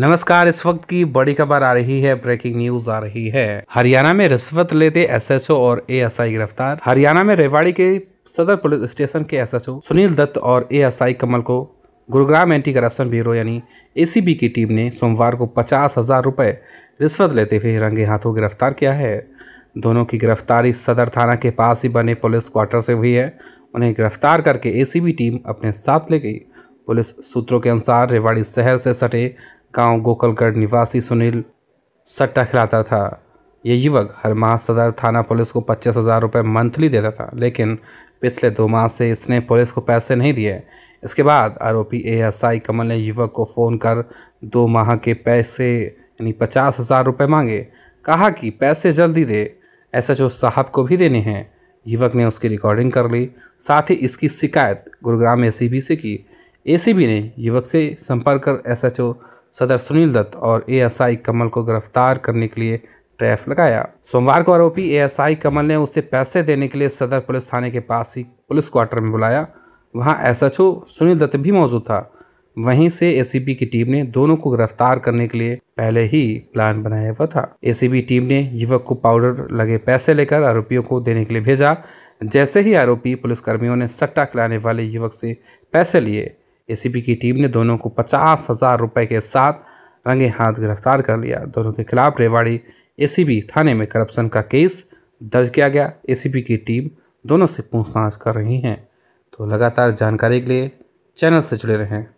नमस्कार इस वक्त की बड़ी खबर आ रही है ब्रेकिंग न्यूज आ रही है हरियाणा में रिश्वत लेते एसएसओ और एएसआई गिरफ्तार हरियाणा में रेवाड़ी के सदर पुलिस स्टेशन के एसएसओ सुनील दत्त और एएसआई कमल को गुरुग्राम एंटी करप्शन ब्यूरो यानी एसीबी की टीम ने सोमवार को पचास हजार रुपये रिश्वत लेते हुए रंगे हाथों गिरफ्तार किया है दोनों की गिरफ्तारी सदर थाना के पास ही बने पुलिस क्वार्टर से हुई है उन्हें गिरफ्तार करके एसीबी टीम अपने साथ ले गई पुलिस सूत्रों के अनुसार रेवाड़ी शहर से सटे गांव गोकलगढ़ निवासी सुनील सट्टा खिलाता था ये युवक हर माह सदर थाना पुलिस को पच्चीस हज़ार रुपये मंथली देता था लेकिन पिछले दो माह से इसने पुलिस को पैसे नहीं दिए इसके बाद आरोपी एएसआई कमल ने युवक को फ़ोन कर दो माह के पैसे यानी पचास हज़ार रुपये मांगे कहा कि पैसे जल्दी दे एस एच साहब को भी देने हैं युवक ने उसकी रिकॉर्डिंग कर ली साथ ही इसकी शिकायत गुरुग्राम एसीबी से की एसीबी ने युवक से संपर्क कर एसएचओ सदर सुनील दत्त और एएसआई कमल को गिरफ्तार करने के लिए ट्रैफ लगाया सोमवार को आरोपी एएसआई कमल ने उसे पैसे देने के लिए सदर पुलिस थाने के पास ही पुलिस क्वार्टर में बुलाया वहां एसएचओ सुनील दत्त भी मौजूद था वहीं से एसीबी की टीम ने दोनों को गिरफ्तार करने के लिए पहले ही प्लान बनाया हुआ था एसीबी टीम ने युवक को पाउडर लगे पैसे लेकर आरोपियों को देने के लिए भेजा जैसे ही आरोपी पुलिसकर्मियों ने सट्टा खिलाने वाले युवक से पैसे लिए एसीबी की टीम ने दोनों को पचास हज़ार रुपये के साथ रंगे हाथ गिरफ्तार कर लिया दोनों के खिलाफ रेवाड़ी एसीबी थाने में करप्शन का केस दर्ज किया गया एसीबी की टीम दोनों से पूछताछ कर रही हैं तो लगातार जानकारी के लिए चैनल से जुड़े रहें